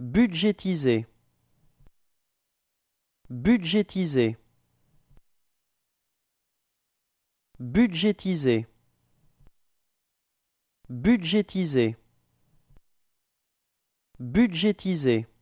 Budgétiser Budgétiser Budgétiser Budgétiser Budgétiser